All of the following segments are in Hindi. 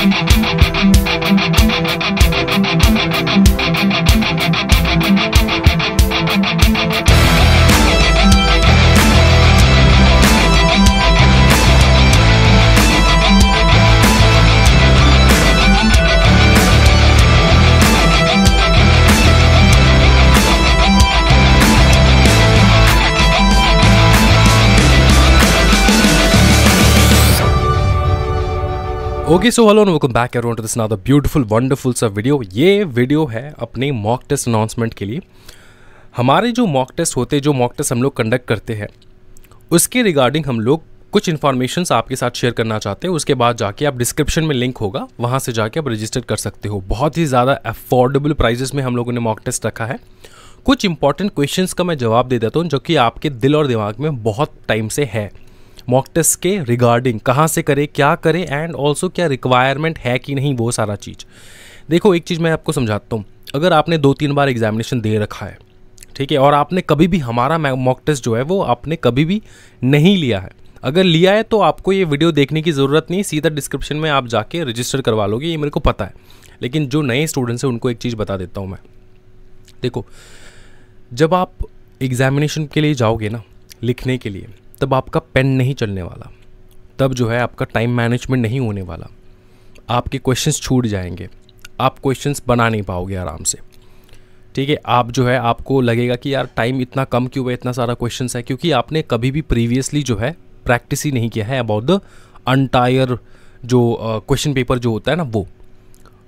Thank you. Okay so hello welcome back everyone to this now the beautiful wonderful सा वीडियो ये वीडियो है अपने मॉक टेस्ट अनाउंसमेंट के लिए हमारे जो मॉक टेस्ट होते हैं जो मॉक टेस्ट हम लोग कंडक्ट करते हैं उसके रिगार्डिंग हम लोग कुछ इन्फॉर्मेशन आपके साथ शेयर करना चाहते हैं उसके बाद जाके आप डिस्क्रिप्शन में लिंक होगा वहाँ से जाके आप रजिस्टर कर सकते हो बहुत ही ज़्यादा अफोर्डेबल प्राइजेस में हम लोगों ने मॉक टेस्ट रखा है कुछ इंपॉर्टेंट क्वेश्चंस का मैं जवाब दे देता हूँ जो कि आपके दिल और दिमाग में बहुत टाइम से है मॉक टेस्ट के रिगार्डिंग कहाँ से करें क्या करें एंड ऑल्सो क्या रिक्वायरमेंट है कि नहीं वो सारा चीज़ देखो एक चीज़ मैं आपको समझाता हूँ अगर आपने दो तीन बार एग्जामिनेशन दे रखा है ठीक है और आपने कभी भी हमारा मॉक टेस्ट जो है वो आपने कभी भी नहीं लिया है अगर लिया है तो आपको ये वीडियो देखने की ज़रूरत नहीं सीधा डिस्क्रिप्शन में आप जाके रजिस्टर करवा लोगे ये मेरे को पता है लेकिन जो नए स्टूडेंट्स हैं उनको एक चीज़ बता देता हूँ मैं देखो जब आप एग्ज़ामिनेशन के लिए जाओगे ना लिखने के लिए तब आपका पेन नहीं चलने वाला तब जो है आपका टाइम मैनेजमेंट नहीं होने वाला आपके क्वेश्चंस छूट जाएंगे आप क्वेश्चंस बना नहीं पाओगे आराम से ठीक है आप जो है आपको लगेगा कि यार टाइम इतना कम क्यों है इतना सारा क्वेश्चंस है क्योंकि आपने कभी भी प्रीवियसली जो है प्रैक्टिस ही नहीं किया है अबाउट द अंटायर जो क्वेश्चन uh, पेपर जो होता है ना वो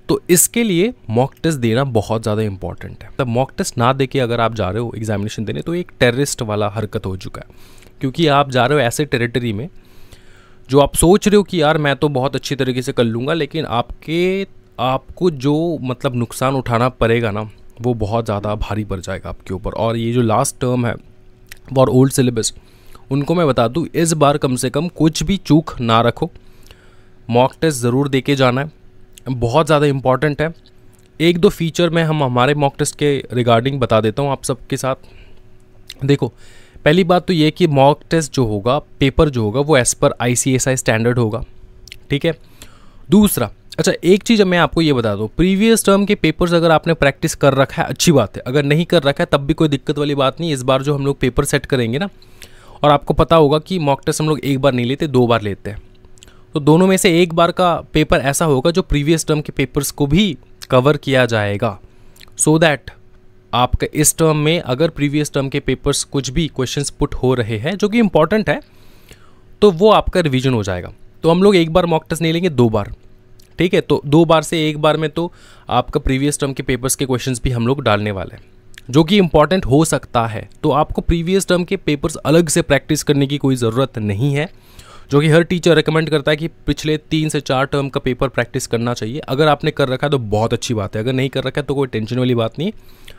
तो इसके लिए मॉक टेस्ट देना बहुत ज़्यादा इंपॉर्टेंट है तब मॉक टेस्ट ना दे के अगर आप जा रहे हो एग्जामिनेशन देने तो एक टेररिस्ट वाला हरकत हो चुका है क्योंकि आप जा रहे हो ऐसे टेरिटरी में जो आप सोच रहे हो कि यार मैं तो बहुत अच्छी तरीके से कर लूँगा लेकिन आपके आपको जो मतलब नुकसान उठाना पड़ेगा ना वो बहुत ज़्यादा भारी पड़ जाएगा आपके ऊपर और ये जो लास्ट टर्म है फॉर ओल्ड सिलेबस उनको मैं बता दूँ इस बार कम से कम कुछ भी चूक ना रखो मॉक टेस्ट ज़रूर दे के जाना है बहुत ज़्यादा इम्पॉर्टेंट है एक दो फीचर मैं हम हमारे मॉक टेस्ट के रिगार्डिंग बता देता हूँ आप सबके साथ देखो पहली बात तो ये कि मॉक टेस्ट जो होगा पेपर जो होगा वो एज़ पर आई स्टैंडर्ड होगा ठीक है दूसरा अच्छा एक चीज़ मैं आपको ये बता दूँ प्रीवियस टर्म के पेपर्स अगर आपने प्रैक्टिस कर रखा है अच्छी बात है अगर नहीं कर रखा है तब भी कोई दिक्कत वाली बात नहीं इस बार जो हम लोग पेपर सेट करेंगे ना और आपको पता होगा कि मॉक टेस्ट हम लोग एक बार नहीं लेते दो बार लेते हैं तो दोनों में से एक बार का पेपर ऐसा होगा जो प्रीवियस टर्म के पेपर्स को भी कवर किया जाएगा सो so दैट आपका इस टर्म में अगर प्रीवियस टर्म के पेपर्स कुछ भी क्वेश्चंस पुट हो रहे हैं जो कि इंपॉर्टेंट है तो वो आपका रिवीजन हो जाएगा तो हम लोग एक बार मॉक टेस्ट नहीं लेंगे दो बार ठीक है तो दो बार से एक बार में तो आपका प्रीवियस टर्म के पेपर्स के क्वेश्चन भी हम लोग डालने वाले हैं जो कि इम्पॉर्टेंट हो सकता है तो आपको प्रीवियस टर्म के पेपर्स अलग से प्रैक्टिस करने की कोई ज़रूरत नहीं है जो कि हर टीचर रिकमेंड करता है कि पिछले तीन से चार टर्म का पेपर प्रैक्टिस करना चाहिए अगर आपने कर रखा है तो बहुत अच्छी बात है अगर नहीं कर रखा है तो कोई टेंशन वाली बात नहीं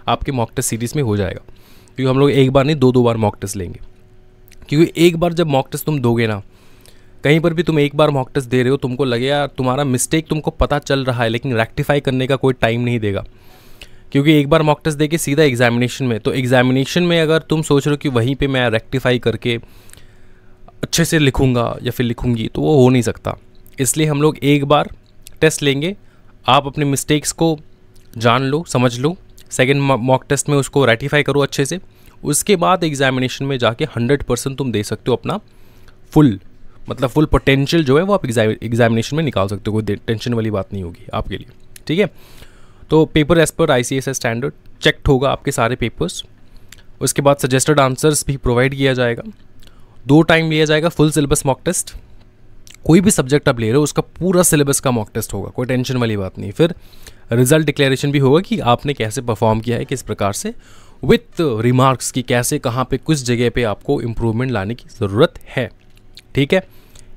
आपके मॉक टेस्ट सीरीज़ में हो जाएगा क्योंकि हम लोग एक बार नहीं दो दो बार मॉक टेस्ट लेंगे क्योंकि एक बार जब मॉक टेस्ट तुम दोगे ना कहीं पर भी तुम एक बार मॉक टेस्ट दे रहे हो तुमको लगे यार तुम्हारा मिस्टेक तुमको पता चल रहा है लेकिन रेक्टिफाई करने का कोई टाइम नहीं देगा क्योंकि एक बार मॉक टेस्ट देके सीधा एग्जामिनेशन में तो एग्जामिनेशन में अगर तुम सोच रहे हो कि वहीं पे मैं रेक्टिफाई करके अच्छे से लिखूँगा या फिर लिखूँगी तो वो हो नहीं सकता इसलिए हम लोग एक बार टेस्ट लेंगे आप अपने मिस्टेक्स को जान लो समझ लो सेकेंड मॉक टेस्ट में उसको रेटिफाई करो अच्छे से उसके बाद एग्जामिनेशन में जाके हंड्रेड परसेंट तुम दे सकते हो अपना फुल मतलब फुल पोटेंशियल जो है वो आप एग्जामिनेशन में निकाल सकते हो कोई टेंशन वाली बात नहीं होगी आपके लिए ठीक है तो paper as per I C S standard check होगा आपके सारे पेपर्स उसके बाद सजेस्टेड आंसर्स भी प्रोवाइड किया जाएगा दो टाइम लिया जाएगा फुल सिलेबस मॉक टेस्ट कोई भी सब्जेक्ट आप ले रहे हो उसका पूरा सिलेबस का मॉक टेस्ट होगा कोई टेंशन वाली बात नहीं फिर रिजल्ट डिक्लेरेशन भी होगा कि आपने कैसे परफॉर्म किया है किस प्रकार से विथ रिमार्क्स की कैसे कहाँ पे किस जगह पे आपको इम्प्रूवमेंट लाने की ज़रूरत है ठीक है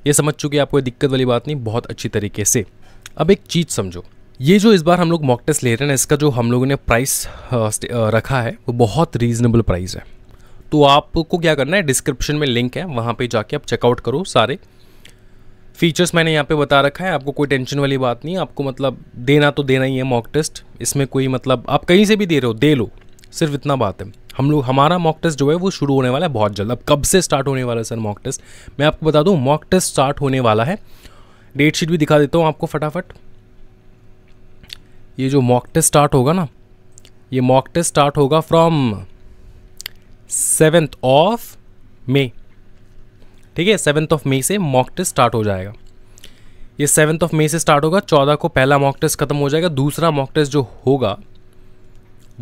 ये समझ चुके आपको दिक्कत वाली बात नहीं बहुत अच्छी तरीके से अब एक चीज़ समझो ये जो इस बार हम लोग मॉक टेस्ट ले रहे हैं ना इसका जो हम लोगों ने प्राइस रखा है वो बहुत रीजनेबल प्राइस है तो आपको क्या करना है डिस्क्रिप्शन में लिंक है वहाँ पे जाके आप चेकआउट करो सारे फीचर्स मैंने यहाँ पे बता रखा है आपको कोई टेंशन वाली बात नहीं आपको मतलब देना तो देना ही है मॉक टेस्ट इसमें कोई मतलब आप कहीं से भी दे रहे हो दे लो सिर्फ इतना बात है हम लोग हमारा मॉक टेस्ट जो है वो शुरू होने वाला है बहुत जल्द अब कब से स्टार्ट होने वाला है सर मॉक टेस्ट मैं आपको बता दूँ मॉक टेस्ट स्टार्ट होने वाला है डेट शीट भी दिखा देता हूँ आपको फटाफट ये जो मॉक टेस्ट स्टार्ट होगा ना ये मॉक टेस्ट स्टार्ट होगा फ्रॉम सेवेंथ ऑफ मे ठीक है सेवन्थ ऑफ मे से मॉक टेस्ट स्टार्ट हो जाएगा ये सेवन्थ ऑफ मे से स्टार्ट होगा चौदह को पहला मॉक टेस्ट खत्म हो जाएगा दूसरा मॉक टेस्ट जो होगा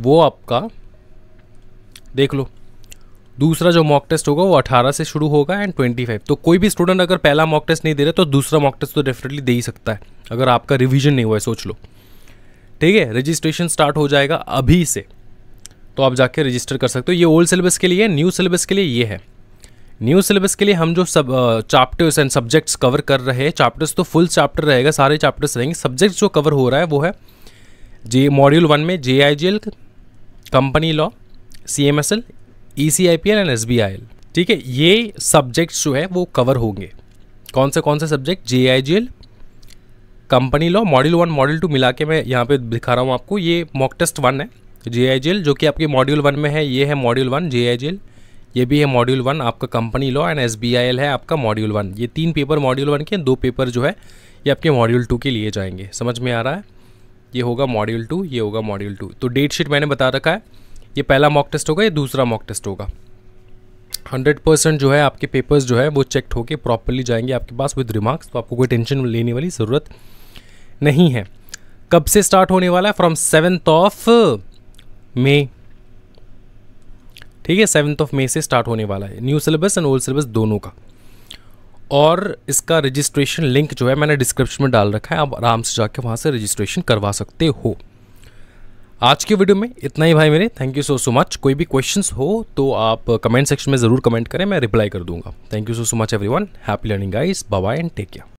वो आपका देख लो दूसरा जो मॉक टेस्ट होगा वो 18 से शुरू होगा एंड 25 तो कोई भी स्टूडेंट अगर पहला मॉक टेस्ट नहीं दे रहा तो दूसरा मॉक टेस्ट तो डेफिनेटली दे ही सकता है अगर आपका रिवीजन नहीं हुआ है सोच लो ठीक है रजिस्ट्रेशन स्टार्ट हो जाएगा अभी से तो आप जाके रजिस्टर कर सकते हो ये ओल्ड सिलेबस के लिए न्यू सिलेबस के लिए ये है न्यू सिलेबस के लिए हम जो सब चैप्टर्स एंड सब्जेक्ट्स कवर कर रहे हैं चैप्टर्स तो फुल चैप्टर रहेगा सारे चैप्टर्स रहेंगे सब्जेक्ट्स जो कवर हो रहा है वो है जे मॉड्यूल वन में J I G L company law C M S L E C I P L and S B I L ठीक है ये सब्जेक्ट्स जो है वो कवर होंगे कौन से कौन से subject J I G L company law module one module two मिला के मैं यहाँ पे दिखा रहा हूँ आपको ये मॉक टेस्ट वन है जे आई जेल जो कि आपके मॉड्यूल वन में है ये है मॉड्यूल वन जे आई जेल ये भी है मॉड्यूल वन आपका company law and S B I L है आपका मॉड्यूल वन ये तीन पेपर मॉड्यूल वन के दो पेपर जो है ये आपके मॉड्यूल टू के लिए जाएंगे समझ में आ रहा है ये होगा मॉड्यूल टू ये होगा मॉड्यूल टू तो डेट शीट मैंने बता रखा है ये पहला मॉक टेस्ट होगा ये दूसरा मॉक टेस्ट होगा हंड्रेड परसेंट जो है आपके पेपर्स जो है वो चेक्ड होके प्रॉपरली जाएंगे आपके पास विद रिमार्क्स तो आपको कोई टेंशन लेने वाली ज़रूरत नहीं है कब से स्टार्ट होने वाला है फ्रॉम सेवेंथ ऑफ मे ठीक है सेवन्थ ऑफ मे से स्टार्ट होने वाला है new syllabus and old syllabus दोनों का और इसका रजिस्ट्रेशन लिंक जो है मैंने डिस्क्रिप्शन में डाल रखा है आप आराम से जाके वहाँ से रजिस्ट्रेशन करवा सकते हो आज की वीडियो में इतना ही भाई मेरे thank you so so much कोई भी क्वेश्चंस हो तो आप कमेंट सेक्शन में ज़रूर कमेंट करें मैं रिप्लाई कर दूंगा thank you so so much everyone happy learning guys bye and take care